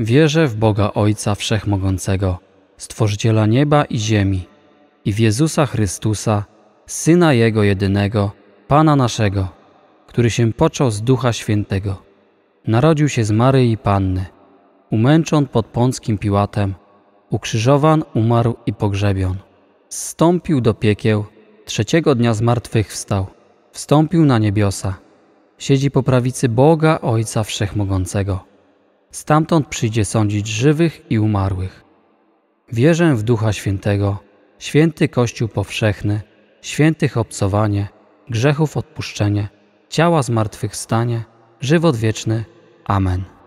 Wierzę w Boga Ojca Wszechmogącego, Stworzyciela nieba i ziemi, i w Jezusa Chrystusa, Syna Jego jedynego, Pana naszego, który się począł z Ducha Świętego. Narodził się z Maryi Panny, umęczon pod Pąckim Piłatem, ukrzyżowan, umarł i pogrzebion. Zstąpił do piekieł, trzeciego dnia zmartwychwstał, wstąpił na niebiosa. Siedzi po prawicy Boga Ojca Wszechmogącego Stamtąd przyjdzie sądzić żywych i umarłych. Wierzę w Ducha Świętego, święty Kościół powszechny, świętych obcowanie, grzechów odpuszczenie, ciała zmartwychwstanie, żywot wieczny. Amen.